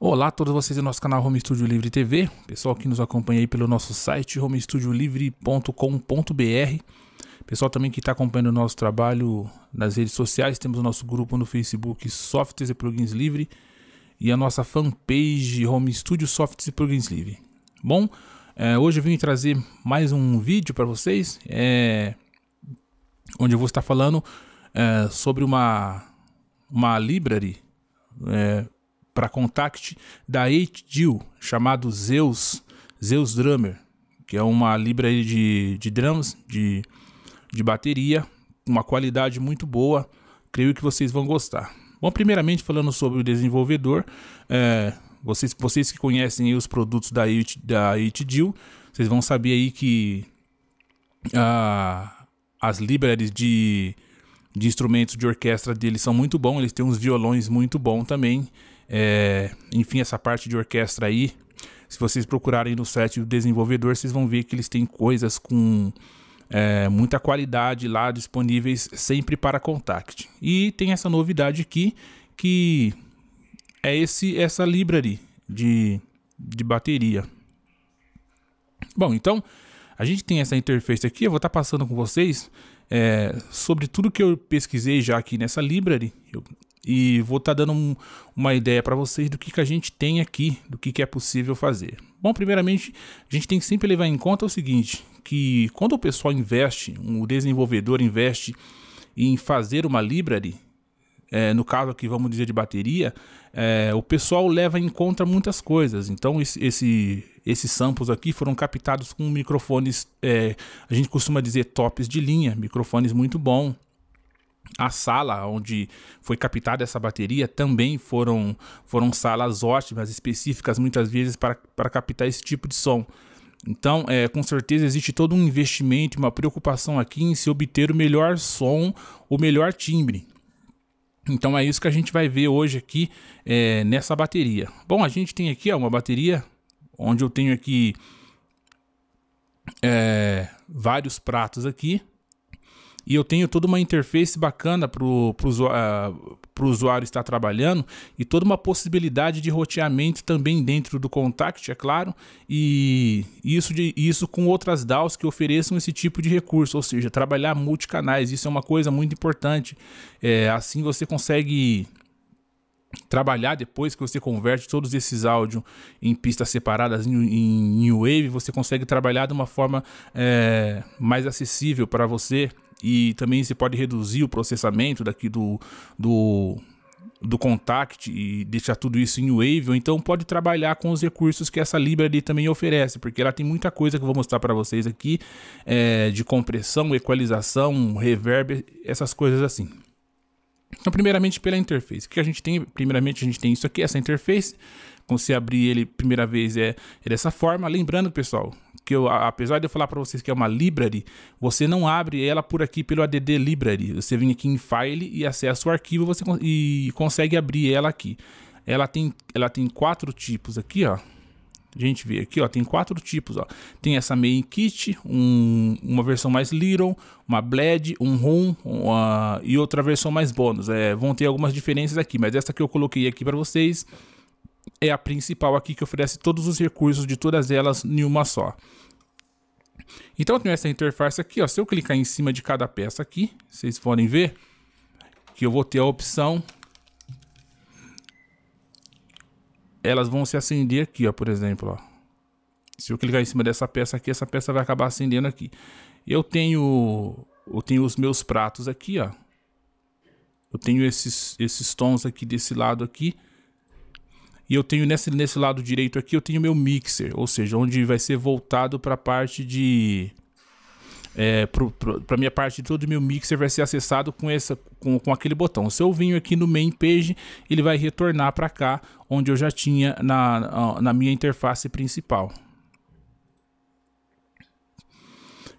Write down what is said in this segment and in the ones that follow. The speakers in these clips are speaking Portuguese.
Olá a todos vocês do nosso canal Home Studio Livre TV, pessoal que nos acompanha aí pelo nosso site homestudiolivre.com.br, pessoal também que está acompanhando o nosso trabalho nas redes sociais, temos o nosso grupo no Facebook Softwares e Plugins Livre e a nossa fanpage Home Studio Softwares e Plugins Livre. Bom, é, hoje eu vim trazer mais um vídeo para vocês, é, onde eu vou estar falando é, sobre uma, uma library é, para contact da 8 chamado Zeus, Zeus Drummer, que é uma libra de, de drums, de, de bateria, uma qualidade muito boa, creio que vocês vão gostar. Bom, primeiramente falando sobre o desenvolvedor, é, vocês, vocês que conhecem os produtos da 8, da vocês vão saber aí que ah, as libraries de, de instrumentos de orquestra deles são muito bons, eles têm uns violões muito bons também, é, enfim, essa parte de orquestra aí, se vocês procurarem no site do desenvolvedor, vocês vão ver que eles têm coisas com é, muita qualidade lá disponíveis sempre para contact. E tem essa novidade aqui que é esse essa library de, de bateria. Bom, então a gente tem essa interface aqui. Eu vou estar tá passando com vocês é, sobre tudo que eu pesquisei já aqui nessa library. Eu e vou estar tá dando um, uma ideia para vocês do que, que a gente tem aqui, do que, que é possível fazer. Bom, primeiramente, a gente tem que sempre levar em conta o seguinte, que quando o pessoal investe, um desenvolvedor investe em fazer uma library, é, no caso aqui vamos dizer de bateria, é, o pessoal leva em conta muitas coisas. Então esse, esse, esses samples aqui foram captados com microfones, é, a gente costuma dizer tops de linha, microfones muito bom, a sala onde foi captada essa bateria também foram, foram salas ótimas, específicas muitas vezes para, para captar esse tipo de som. Então, é, com certeza existe todo um investimento, e uma preocupação aqui em se obter o melhor som, o melhor timbre. Então é isso que a gente vai ver hoje aqui é, nessa bateria. Bom, a gente tem aqui ó, uma bateria onde eu tenho aqui é, vários pratos aqui e eu tenho toda uma interface bacana para o ah, usuário, estar trabalhando e toda uma possibilidade de roteamento também dentro do Contact, é claro, e isso, de, isso com outras DAOs que ofereçam esse tipo de recurso, ou seja, trabalhar multicanais, isso é uma coisa muito importante. É, assim você consegue trabalhar depois que você converte todos esses áudios em pistas separadas em, em New Wave, você consegue trabalhar de uma forma é, mais acessível para você e também você pode reduzir o processamento daqui do, do, do Contact e deixar tudo isso em Wave, ou então pode trabalhar com os recursos que essa Library também oferece, porque ela tem muita coisa que eu vou mostrar para vocês aqui, é, de compressão, equalização, reverb, essas coisas assim. Então, primeiramente pela interface. O que a gente tem? Primeiramente a gente tem isso aqui, essa interface quando você abrir ele primeira vez, é, é dessa forma. Lembrando, pessoal, que eu, apesar de eu falar para vocês que é uma library, você não abre ela por aqui pelo add library. Você vem aqui em file e acessa o arquivo você con e consegue abrir ela aqui. Ela tem, ela tem quatro tipos aqui, ó. A gente vê aqui, ó, tem quatro tipos, ó. Tem essa main kit, um, uma versão mais little, uma bled, um uma e outra versão mais bônus. É, vão ter algumas diferenças aqui, mas essa que eu coloquei aqui para vocês é a principal aqui que oferece todos os recursos de todas elas em uma só. Então eu tenho essa interface aqui, ó. se eu clicar em cima de cada peça aqui, vocês podem ver que eu vou ter a opção elas vão se acender aqui, ó, por exemplo, ó. Se eu clicar em cima dessa peça aqui, essa peça vai acabar acendendo aqui. Eu tenho eu tenho os meus pratos aqui, ó. Eu tenho esses esses tons aqui desse lado aqui e eu tenho nesse, nesse lado direito aqui, eu tenho meu mixer, ou seja, onde vai ser voltado para a parte de... É, para minha parte de todo o meu mixer vai ser acessado com, essa, com, com aquele botão. Se eu vim aqui no main page, ele vai retornar para cá, onde eu já tinha na, na minha interface principal.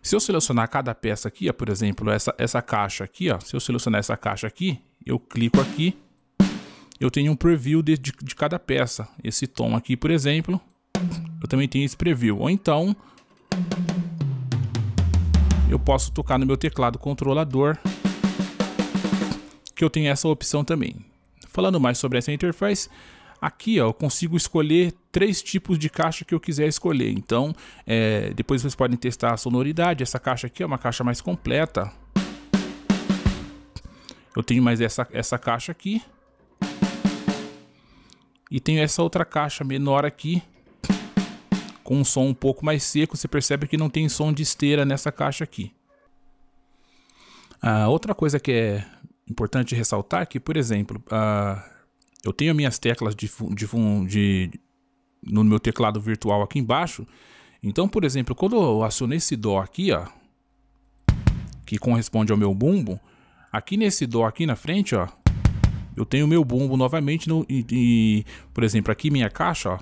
Se eu selecionar cada peça aqui, ó, por exemplo, essa, essa caixa aqui, ó, se eu selecionar essa caixa aqui, eu clico aqui eu tenho um preview de, de, de cada peça. Esse tom aqui, por exemplo, eu também tenho esse preview. Ou então, eu posso tocar no meu teclado controlador, que eu tenho essa opção também. Falando mais sobre essa interface, aqui ó, eu consigo escolher três tipos de caixa que eu quiser escolher. Então, é, depois vocês podem testar a sonoridade. Essa caixa aqui é uma caixa mais completa. Eu tenho mais essa, essa caixa aqui. E tenho essa outra caixa menor aqui, com um som um pouco mais seco, você percebe que não tem som de esteira nessa caixa aqui. Ah, outra coisa que é importante ressaltar é que, por exemplo, ah, eu tenho minhas teclas de, de, de, no meu teclado virtual aqui embaixo. Então, por exemplo, quando eu acionei esse dó aqui, ó, que corresponde ao meu bumbo, aqui nesse dó aqui na frente, ó, eu tenho meu bumbo novamente no, e, e, por exemplo, aqui minha caixa, ó.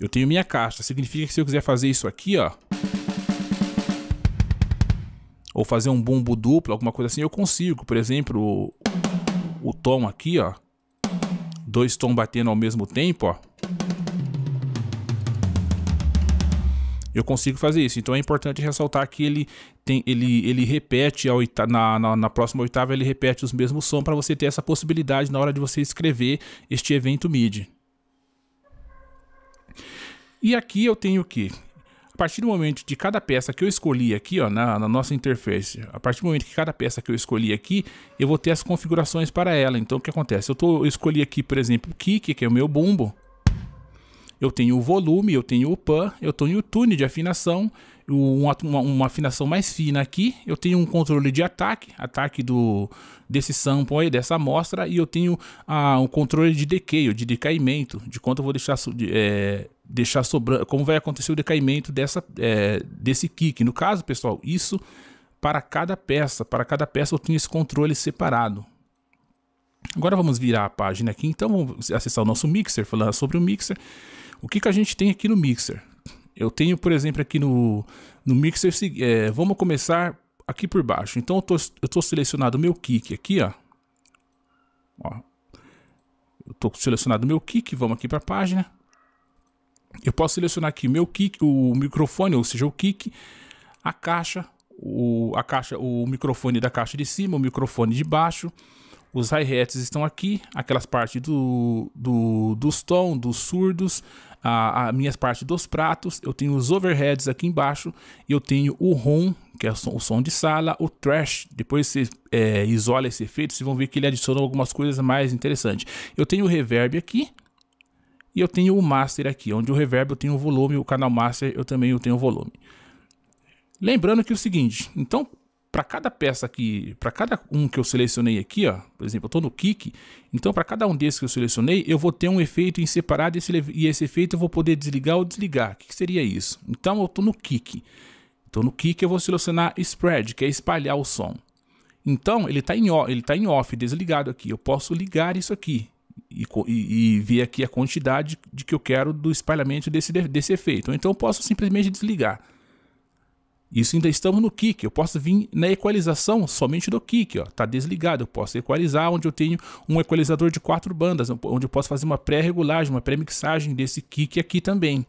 Eu tenho minha caixa. Significa que se eu quiser fazer isso aqui, ó. Ou fazer um bumbo duplo, alguma coisa assim, eu consigo. Por exemplo, o, o tom aqui, ó. Dois tons batendo ao mesmo tempo, ó. Eu consigo fazer isso. Então é importante ressaltar que ele tem, ele, ele repete a oita na, na, na próxima oitava, ele repete os mesmos sons para você ter essa possibilidade na hora de você escrever este evento MIDI. E aqui eu tenho o que? A partir do momento de cada peça que eu escolhi aqui, ó, na, na, nossa interface, a partir do momento que cada peça que eu escolhi aqui, eu vou ter as configurações para ela. Então, o que acontece? Eu, tô, eu escolhi aqui, por exemplo, o kick, que é o meu bumbo eu tenho o volume, eu tenho o pan, eu tenho o tune de afinação, uma, uma, afinação mais fina aqui, eu tenho um controle de ataque, ataque do desse sample aí, dessa amostra, e eu tenho ah, um controle de decay, de decaimento, de quanto eu vou deixar, é, deixar sobrando, como vai acontecer o decaimento dessa, é, desse kick. No caso, pessoal, isso para cada peça, para cada peça eu tenho esse controle separado. Agora vamos virar a página aqui, então vamos acessar o nosso Mixer, falando sobre o Mixer. O que, que a gente tem aqui no Mixer? Eu tenho, por exemplo, aqui no, no Mixer, é, vamos começar aqui por baixo. Então eu tô, eu tô selecionado o meu kick aqui, ó. ó. Eu estou selecionado o meu kick, vamos aqui para a página. Eu posso selecionar aqui meu kick, o microfone, ou seja, o kick, a caixa, o, a caixa, o microfone da caixa de cima, o microfone de baixo. Os hi-hats estão aqui, aquelas partes do, do, dos tom, dos surdos, a, a minhas partes dos pratos, eu tenho os overheads aqui embaixo, eu tenho o ROM, que é o som, o som de sala, o trash, depois você é, isola esse efeito, vocês vão ver que ele adicionou algumas coisas mais interessantes. Eu tenho o reverb aqui, e eu tenho o master aqui, onde o reverb eu tenho o volume, o canal master eu também eu tenho o volume. Lembrando que é o seguinte, então para cada peça aqui, para cada um que eu selecionei aqui, ó, por exemplo, eu estou no kick, então para cada um desses que eu selecionei, eu vou ter um efeito em separado esse, e esse efeito eu vou poder desligar ou desligar. O que, que seria isso? Então eu estou no kick. Então no kick eu vou selecionar spread, que é espalhar o som. Então ele está em, ele tá em off, desligado aqui. Eu posso ligar isso aqui e, e, e ver aqui a quantidade de que eu quero do espalhamento desse, desse efeito. Ou então eu posso simplesmente desligar. Isso ainda estamos no kick. Eu posso vir na equalização somente do kick, ó. Tá desligado. Eu posso equalizar onde eu tenho um equalizador de quatro bandas, onde eu posso fazer uma pré-regulagem, uma pré-mixagem desse kick aqui também.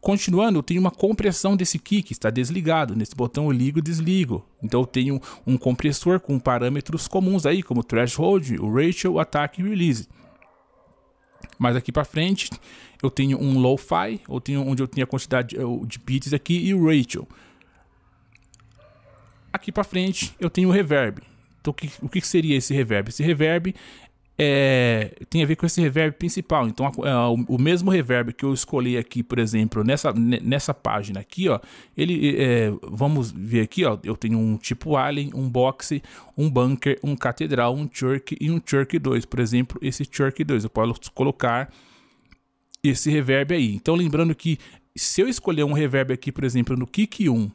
Continuando, eu tenho uma compressão desse kick, está desligado. Nesse botão eu ligo e desligo. Então eu tenho um compressor com parâmetros comuns aí, como threshold, o ratio, o ataque e o release. Mas aqui para frente eu tenho um lo-fi, eu tenho onde eu tenho a quantidade eh, de bits aqui e o ratio. Aqui para frente eu tenho o reverb. Então o que, o que seria esse reverb? Esse reverb é, tem a ver com esse reverb principal. Então, a, é, o, o, mesmo reverb que eu escolhi aqui, por exemplo, nessa, nessa página aqui, ó, ele, é, vamos ver aqui, ó, eu tenho um tipo Alien, um Boxe, um Bunker, um Catedral, um Church e um Church 2. Por exemplo, esse Church 2, eu posso colocar esse reverb aí. Então, lembrando que se eu escolher um reverb aqui, por exemplo, no Kick 1,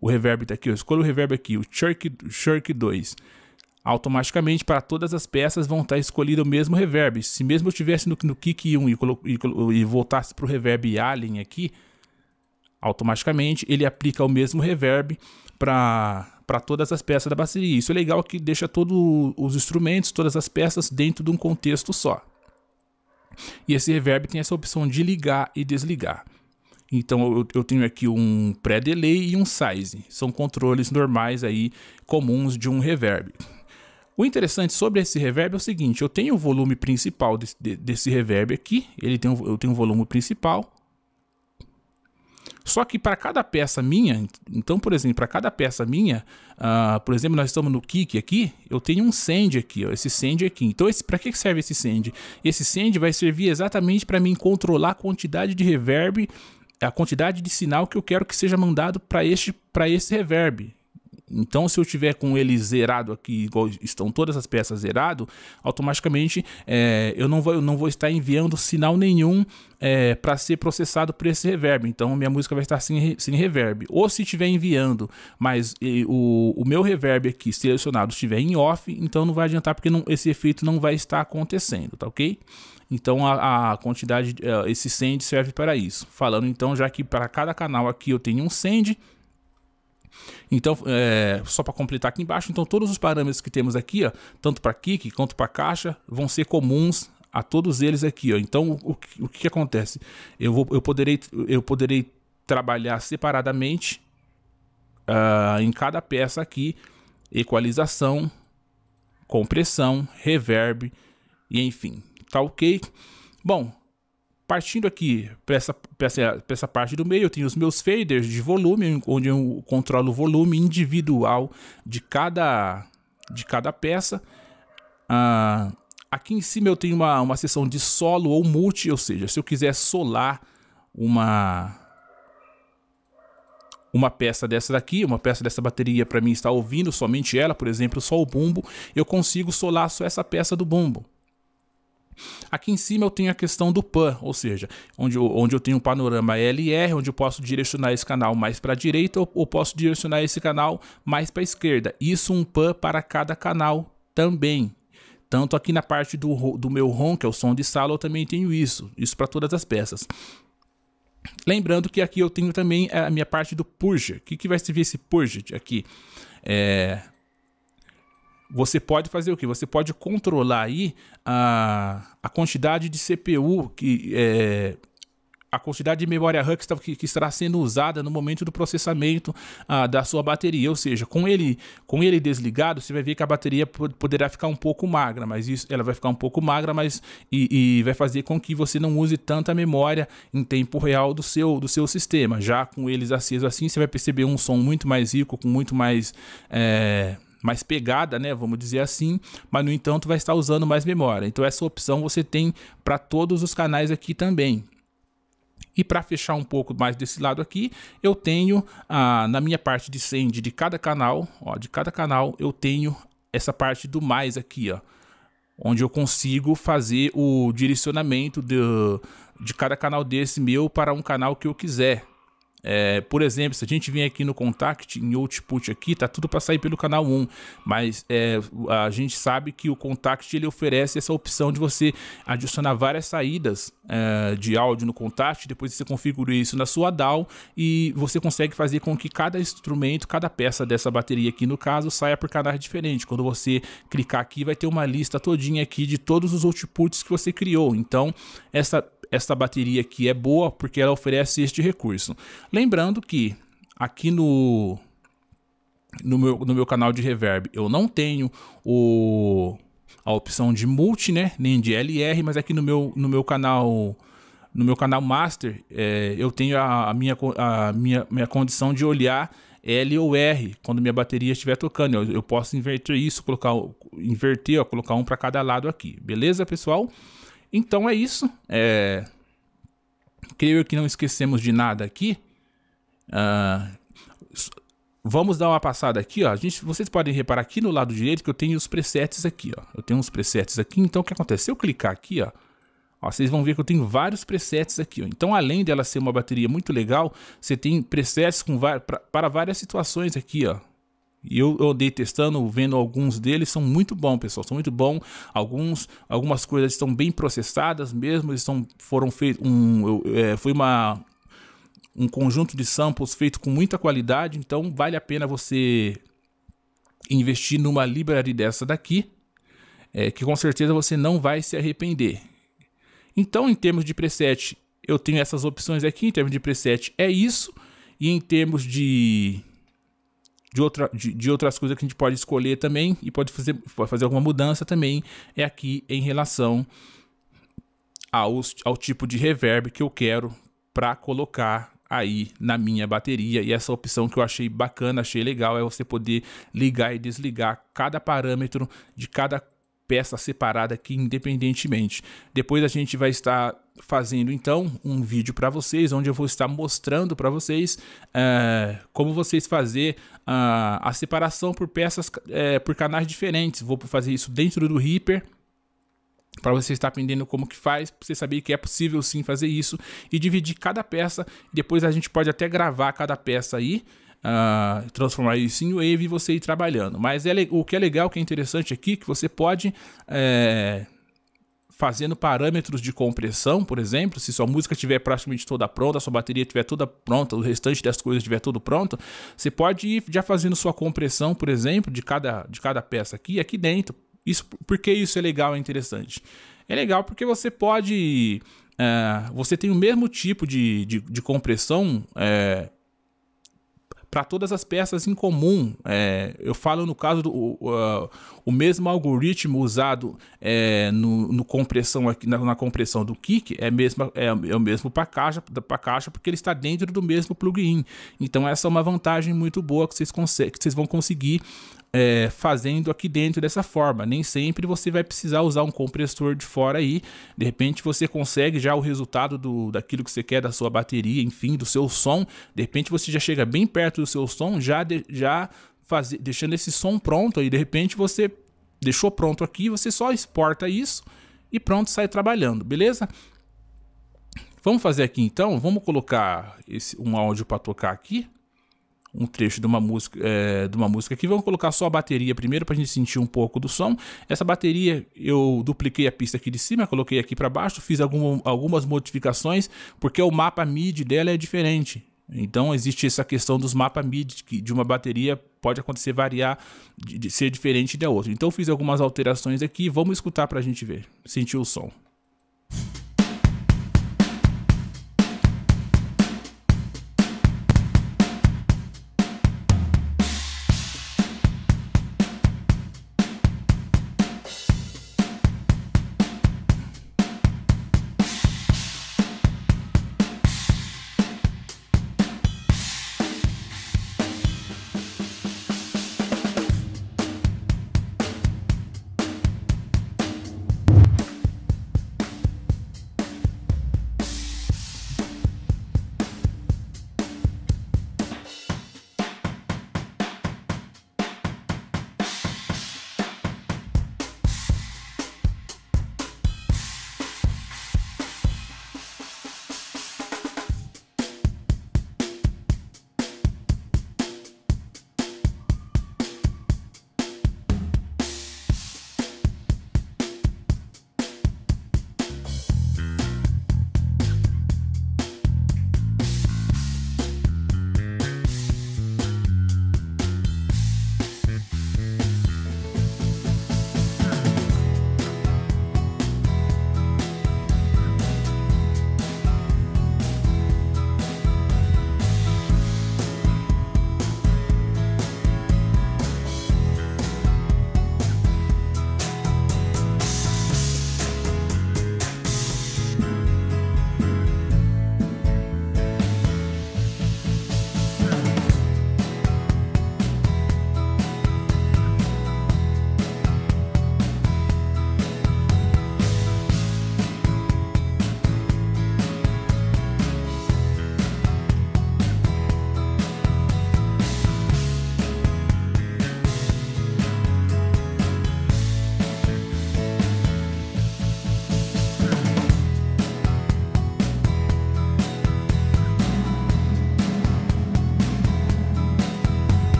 o reverb está aqui, eu escolho o reverb aqui, o Church, Church 2 automaticamente para todas as peças vão estar escolhido o mesmo reverb. Se mesmo eu estivesse no, no kick 1 e, e, e voltasse para o reverb Alien aqui, automaticamente ele aplica o mesmo reverb para todas as peças da bateria. Isso é legal que deixa todos os instrumentos, todas as peças dentro de um contexto só. E esse reverb tem essa opção de ligar e desligar. Então eu, eu tenho aqui um pré-delay e um size. São controles normais aí comuns de um reverb. O interessante sobre esse reverb é o seguinte, eu tenho o volume principal desse, desse reverb aqui, ele tem, eu tenho o volume principal, só que para cada peça minha, então, por exemplo, para cada peça minha, uh, por exemplo, nós estamos no kick aqui, eu tenho um send aqui, ó, esse send aqui. Então, para que serve esse send? Esse send vai servir exatamente para mim controlar a quantidade de reverb, a quantidade de sinal que eu quero que seja mandado para este, para esse reverb. Então, se eu tiver com ele zerado aqui, igual estão todas as peças zerado, automaticamente é, eu, não vou, eu não vou estar enviando sinal nenhum é, para ser processado por esse reverb. Então, minha música vai estar sem, sem reverb. Ou se estiver enviando, mas e, o, o meu reverb aqui selecionado estiver em off, então não vai adiantar porque não, esse efeito não vai estar acontecendo, tá ok? Então a, a quantidade, uh, esse send serve para isso. Falando então, já que para cada canal aqui eu tenho um send, então, é, só para completar aqui embaixo, então todos os parâmetros que temos aqui, ó, tanto para kick quanto para caixa, vão ser comuns a todos eles aqui. Ó. Então, o, o que, que acontece? Eu, vou, eu, poderei, eu poderei trabalhar separadamente uh, em cada peça aqui, equalização, compressão, reverb, e enfim, tá ok? Bom, Partindo aqui para essa, essa, essa parte do meio, eu tenho os meus faders de volume, onde eu controlo o volume individual de cada, de cada peça. Ah, aqui em cima eu tenho uma, uma seção de solo ou multi, ou seja, se eu quiser solar uma, uma peça dessa daqui, uma peça dessa bateria para mim estar ouvindo somente ela, por exemplo, só o bumbo, eu consigo solar só essa peça do bumbo. Aqui em cima eu tenho a questão do PAN, ou seja, onde eu, onde eu tenho um panorama LR, onde eu posso direcionar esse canal mais para a direita ou, ou posso direcionar esse canal mais para a esquerda. Isso um PAN para cada canal também, tanto aqui na parte do, do meu ROM, que é o som de sala, eu também tenho isso. Isso para todas as peças. Lembrando que aqui eu tenho também a minha parte do purge. O que, que vai servir esse purge aqui? É, você pode fazer o que? Você pode controlar aí a, a quantidade de CPU que é, a quantidade de memória RAM que, está, que, que, estará sendo usada no momento do processamento ah, da sua bateria. Ou seja, com ele, com ele desligado, você vai ver que a bateria poderá ficar um pouco magra, mas isso, ela vai ficar um pouco magra, mas e, e, vai fazer com que você não use tanta memória em tempo real do seu, do seu sistema. Já com eles acesos assim, você vai perceber um som muito mais rico, com muito mais. É mais pegada, né, vamos dizer assim, mas no entanto vai estar usando mais memória. Então essa opção você tem para todos os canais aqui também. E para fechar um pouco mais desse lado aqui, eu tenho ah, na minha parte de send de cada canal, ó, de cada canal eu tenho essa parte do mais aqui, ó, onde eu consigo fazer o direcionamento de, de cada canal desse meu para um canal que eu quiser. É, por exemplo, se a gente vir aqui no Contact, em Output aqui, tá tudo para sair pelo canal 1, mas é, a gente sabe que o Contact ele oferece essa opção de você adicionar várias saídas é, de áudio no Contact, depois você configura isso na sua DAW e você consegue fazer com que cada instrumento, cada peça dessa bateria aqui no caso, saia por canais diferentes. Quando você clicar aqui, vai ter uma lista todinha aqui de todos os outputs que você criou. Então, essa esta bateria aqui é boa porque ela oferece este recurso. Lembrando que aqui no, no, meu, no meu canal de reverb eu não tenho o, a opção de multi, né, nem de LR, mas aqui no meu, no meu canal no meu canal master é, eu tenho a, a, minha, a minha, minha condição de olhar L ou R quando minha bateria estiver tocando. Eu, eu posso inverter isso, colocar inverter, ó, colocar um para cada lado aqui. Beleza, pessoal? Então é isso. É... Creio que não esquecemos de nada aqui. Uh... Vamos dar uma passada aqui, ó. A gente, vocês podem reparar aqui no lado direito que eu tenho os presets aqui, ó. Eu tenho uns presets aqui. Então o que acontece? Se eu clicar aqui, ó, Ó, vocês vão ver que eu tenho vários presets aqui. Ó. Então, além dela ser uma bateria muito legal, você tem presets com para várias situações aqui. Ó. E eu, odeio testando, vendo alguns deles, são muito bons, pessoal. São muito bons. Alguns, algumas coisas estão bem processadas mesmo. Estão, foram feitos. Um, é, foi uma, um conjunto de samples feito com muita qualidade. Então vale a pena você investir numa library dessa daqui. É, que com certeza você não vai se arrepender. Então, em termos de preset, eu tenho essas opções aqui. Em termos de preset, é isso. E em termos de de, outra, de, de, outras coisas que a gente pode escolher também e pode fazer, pode fazer alguma mudança também é aqui em relação aos, ao tipo de reverb que eu quero para colocar aí na minha bateria e essa opção que eu achei bacana, achei legal é você poder ligar e desligar cada parâmetro de cada peça separada aqui independentemente. Depois a gente vai estar fazendo então um vídeo para vocês, onde eu vou estar mostrando para vocês eh, como vocês fazer a separação por peças, eh, por canais diferentes. Vou fazer isso dentro do Reaper, para você estar aprendendo como que faz, para você saber que é possível sim fazer isso e dividir cada peça. Depois a gente pode até gravar cada peça aí ah, transformar isso em Wave e você ir trabalhando. Mas é, o que é legal, o que é interessante aqui, que você pode... É, fazendo parâmetros de compressão, por exemplo, se sua música estiver praticamente toda pronta, sua bateria estiver toda pronta, o restante das coisas estiver tudo pronto, você pode ir já fazendo sua compressão, por exemplo, de cada, de cada peça aqui, aqui dentro. Isso, por que isso é legal e é interessante? É legal porque você pode... É, você tem o mesmo tipo de, de, de compressão é, para todas as peças em comum. É, eu falo no caso do uh, o mesmo algoritmo usado é, no, no, compressão aqui na, na, compressão do kick é, mesmo, é, é o mesmo para caixa para caixa porque ele está dentro do mesmo plugin. Então essa é uma vantagem muito boa que vocês, que vocês vão conseguir é, fazendo aqui dentro dessa forma. Nem sempre você vai precisar usar um compressor de fora aí. De repente você consegue já o resultado do, daquilo que você quer da sua bateria, enfim, do seu som. De repente você já chega bem perto do seu som, já, de, já faz, deixando esse som pronto aí. De repente você deixou pronto aqui, você só exporta isso e pronto, sai trabalhando, beleza? Vamos fazer aqui então, vamos colocar esse, um áudio para tocar aqui um trecho de uma música, é, de uma música aqui. Vamos colocar só a bateria primeiro para a gente sentir um pouco do som. Essa bateria eu dupliquei a pista aqui de cima, coloquei aqui para baixo, fiz algum, algumas modificações porque o mapa MIDI dela é diferente. Então existe essa questão dos mapas MIDI que de uma bateria pode acontecer variar, de, de ser diferente da outra. Então fiz algumas alterações aqui. Vamos escutar para a gente ver, sentir o som.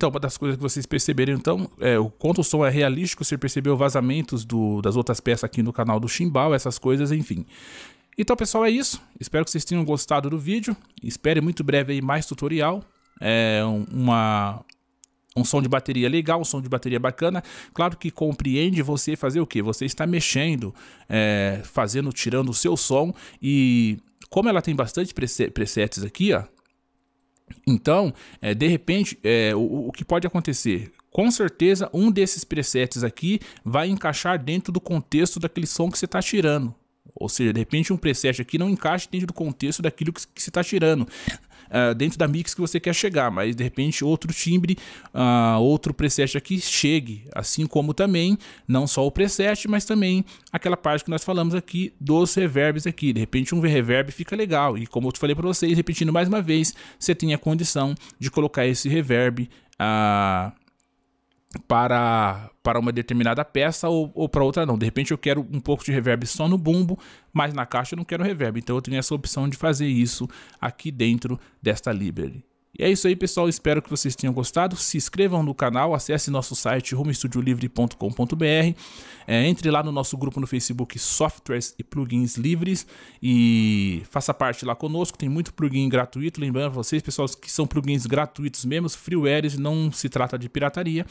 Então, uma das coisas que vocês perceberam, então, é, o quanto o som é realístico, você percebeu vazamentos do, das outras peças aqui no canal do Chimbal, essas coisas, enfim. Então, pessoal, é isso. Espero que vocês tenham gostado do vídeo. Espere muito breve aí mais tutorial. É uma, um som de bateria legal, um som de bateria bacana. Claro que compreende você fazer o que? Você está mexendo, é, fazendo, tirando o seu som. E como ela tem bastante presets aqui, ó, então, é, de repente, é, o, o que pode acontecer? com certeza um desses presets aqui vai encaixar dentro do contexto daquele som que você está tirando. Ou seja, de repente um preset aqui não encaixa dentro do contexto daquilo que, você está tirando. Uh, dentro da mix que você quer chegar, mas de repente outro timbre, uh, outro preset aqui chegue, assim como também não só o preset, mas também aquela parte que nós falamos aqui dos reverbs aqui, de repente um reverb fica legal e como eu falei para vocês, repetindo mais uma vez, você tem a condição de colocar esse reverb uh, para, para uma determinada peça ou, ou para outra não. De repente eu quero um pouco de reverb só no bumbo, mas na caixa eu não quero reverb. Então eu tenho essa opção de fazer isso aqui dentro desta Liberty. E é isso aí, pessoal. Espero que vocês tenham gostado. Se inscrevam no canal, acesse nosso site homestudiolivre.com.br é, entre lá no nosso grupo no Facebook Softwares e Plugins Livres e faça parte lá conosco. Tem muito plugin gratuito. Lembrando vocês, pessoal, que são plugins gratuitos mesmo, freewares, não se trata de pirataria.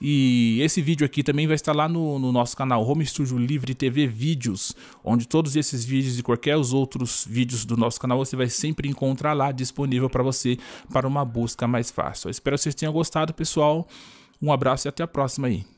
E esse vídeo aqui também vai estar lá no, no nosso canal Home Studio Livre TV Vídeos, onde todos esses vídeos e qualquer os outros vídeos do nosso canal você vai sempre encontrar lá disponível para você para uma busca mais fácil. Eu espero que vocês tenham gostado, pessoal. Um abraço e até a próxima aí.